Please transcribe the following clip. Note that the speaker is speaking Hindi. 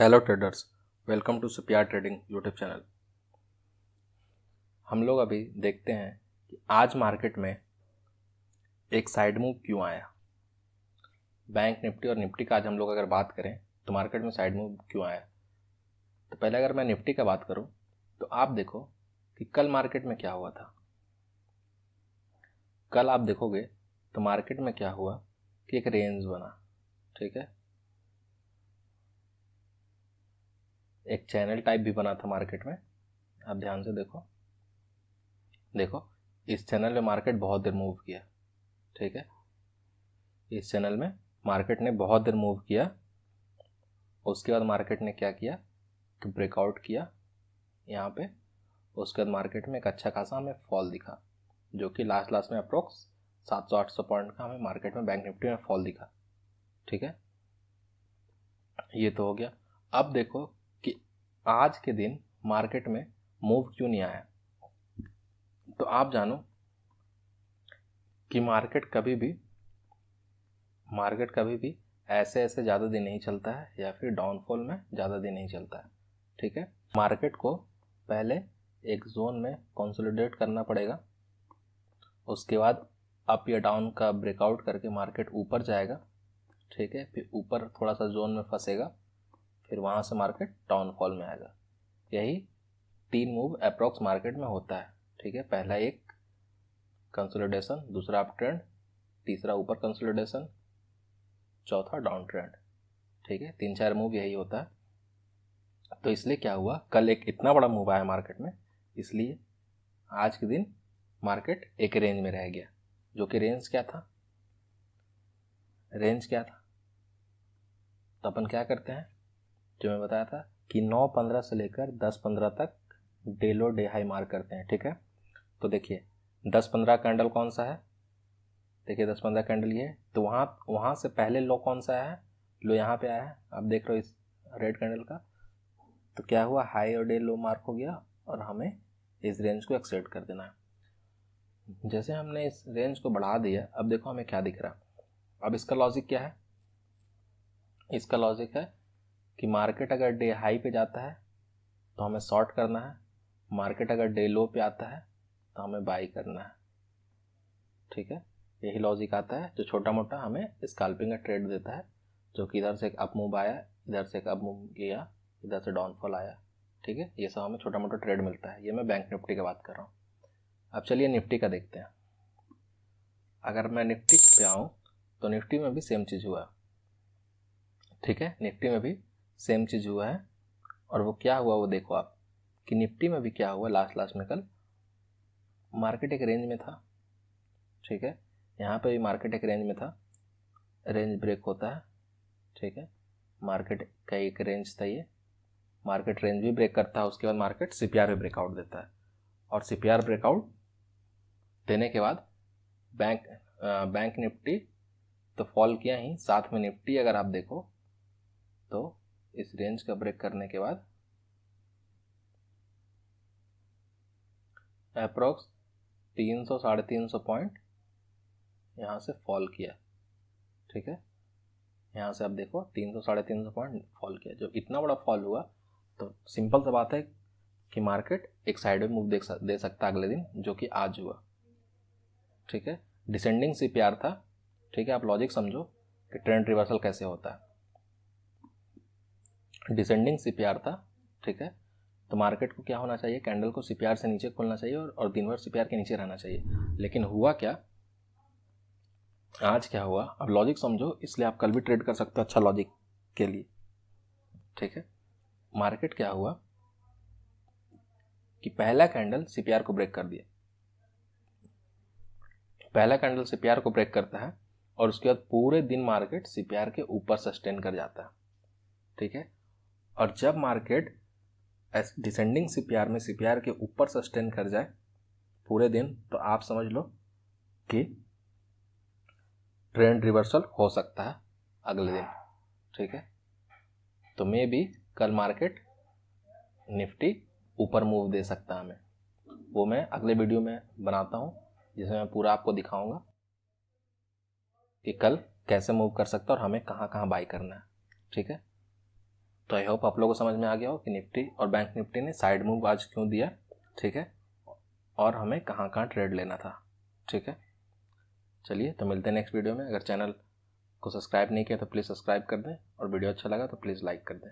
hello traders welcome to Supiya trading YouTube channel हम लोग अभी देखते हैं कि आज मार्केट में एक साइड मूव क्यों आया बैंक निफ्टी और निफ्टी का आज हम लोग अगर बात करें तो मार्केट में साइड मूव क्यों आया तो पहले अगर मैं निफ्टी का बात करूं तो आप देखो कि कल मार्केट में क्या हुआ था कल आप देखोगे तो मार्केट में क्या हुआ कि एक रेंज बना ठीक है एक चैनल टाइप भी बना था मार्केट में आप ध्यान से देखो देखो इस चैनल में मार्केट बहुत देर मूव किया ठीक है इस चैनल में मार्केट ने बहुत देर मूव किया उसके बाद मार्केट ने क्या किया कि ब्रेकआउट किया यहाँ पे उसके बाद मार्केट में एक अच्छा खासा हमें फॉल दिखा जो कि लास्ट लास्ट में अप्रोक्स सात सौ आठ सौ पॉइंट का हमें मार्केट में बैंक निफ्टी में फॉल दिखा ठीक है ये तो हो गया अब देखो आज के दिन मार्केट में मूव क्यों नहीं आया तो आप जानो कि मार्केट कभी भी मार्केट कभी भी ऐसे ऐसे ज़्यादा दिन नहीं चलता है या फिर डाउनफॉल में ज़्यादा दिन नहीं चलता है ठीक है मार्केट को पहले एक जोन में कंसोलिडेट करना पड़ेगा उसके बाद अप या डाउन का ब्रेकआउट करके मार्केट ऊपर जाएगा ठीक है फिर ऊपर थोड़ा सा जोन में फंसेगा फिर वहाँ से मार्केट हॉल में आएगा यही तीन मूव अप्रॉक्स मार्केट में होता है ठीक है पहला एक कंसोलिडेशन दूसरा अप ट्रेंड तीसरा ऊपर कंसोलिडेशन चौथा डाउन ट्रेंड ठीक है तीन चार मूव यही होता है तो इसलिए क्या हुआ कल एक इतना बड़ा मूव आया मार्केट में इसलिए आज के दिन मार्केट एक रेंज में रह गया जो कि रेंज क्या था रेंज क्या था तो अपन क्या करते हैं जो मैं बताया था कि नौ पंद्रह से लेकर दस पंद्रह तक लो डे हाई मार्क करते हैं ठीक है तो देखिए दस पंद्रह कैंडल कौन सा है देखिए दस पंद्रह कैंडल ये तो वहाँ वहाँ से पहले लो कौन सा है लो यहाँ पे आया है आप देख रहे हो इस रेड कैंडल का तो क्या हुआ हाई और डे लो मार्क हो गया और हमें इस रेंज को एक्सेप्ट कर देना है जैसे हमने इस रेंज को बढ़ा दिया अब देखो हमें क्या दिख रहा है अब इसका लॉजिक क्या है इसका लॉजिक है कि मार्केट अगर डे हाई पे जाता है तो हमें शॉर्ट करना है मार्केट अगर डे लो पे आता है तो हमें बाई करना है ठीक है यही लॉजिक आता है जो छोटा मोटा हमें स्काल्पिंग का ट्रेड देता है जो कि इधर से एक अप मूव आया इधर से एक अप मूव गया इधर से डाउनफॉल आया ठीक है ये सब हमें छोटा मोटा ट्रेड मिलता है ये मैं बैंक निफ्टी की बात कर रहा हूँ अब चलिए निफ्टी का देखते हैं अगर मैं निफ्टी पे आऊँ तो निफ्टी में भी सेम चीज़ हुआ ठीक है निफ्टी में भी सेम चीज़ हुआ है और वो क्या हुआ वो देखो आप कि निफ्टी में भी क्या हुआ लास्ट लास्ट में कल मार्केट एक रेंज में था ठीक है यहाँ पे भी मार्केट एक रेंज में था रेंज ब्रेक होता है ठीक है मार्केट का एक रेंज था ये मार्केट रेंज भी ब्रेक करता है उसके बाद मार्केट सी पी आर भी ब्रेकआउट देता है और सी पी आर ब्रेकआउट देने के बाद बैंक बैंक निफ्टी तो फॉल किया ही साथ में निफ्टी अगर आप देखो तो इस रेंज का ब्रेक करने के बाद अप्रोक्स तीन सौ साढ़े तीन सौ पॉइंट यहाँ से फॉल किया ठीक है यहाँ से आप देखो तीन सौ साढ़े तीन सौ पॉइंट फॉल किया जब इतना बड़ा फॉल हुआ तो सिंपल सा बात है कि मार्केट एक साइड में मूव दे सकता अगले दिन जो कि आज हुआ ठीक है डिसेंडिंग सी था ठीक है आप लॉजिक समझो कि ट्रेंड रिवर्सल कैसे होता है डिसेंडिंग सी था ठीक है तो मार्केट को क्या होना चाहिए कैंडल को सी से नीचे खोलना चाहिए और, और दिन भर सी के नीचे रहना चाहिए लेकिन हुआ क्या आज क्या हुआ अब लॉजिक समझो इसलिए आप कल भी ट्रेड कर सकते हो अच्छा लॉजिक के लिए ठीक है मार्केट क्या हुआ कि पहला कैंडल सीपीआर को ब्रेक कर दिया पहला कैंडल सीपीआर को ब्रेक करता है और उसके बाद पूरे दिन मार्केट सीपीआर के ऊपर सस्टेन कर जाता है ठीक है और जब मार्केट डिसेंडिंग सी में सी के ऊपर सस्टेन कर जाए पूरे दिन तो आप समझ लो कि ट्रेंड रिवर्सल हो सकता है अगले दिन ठीक है तो मे भी कल मार्केट निफ्टी ऊपर मूव दे सकता है हमें वो मैं अगले वीडियो में बनाता हूँ जिसमें मैं पूरा आपको दिखाऊंगा कि कल कैसे मूव कर सकता है और हमें कहाँ कहाँ बाई करना है ठीक है तो आई होप आप लोगों को समझ में आ गया हो कि निफ्टी और बैंक निफ्टी ने साइड मूव आज क्यों दिया ठीक है और हमें कहाँ कहाँ ट्रेड लेना था ठीक है चलिए तो मिलते हैं नेक्स्ट वीडियो में अगर चैनल को सब्सक्राइब नहीं किया तो प्लीज़ सब्सक्राइब कर दें और वीडियो अच्छा लगा तो प्लीज़ लाइक कर दें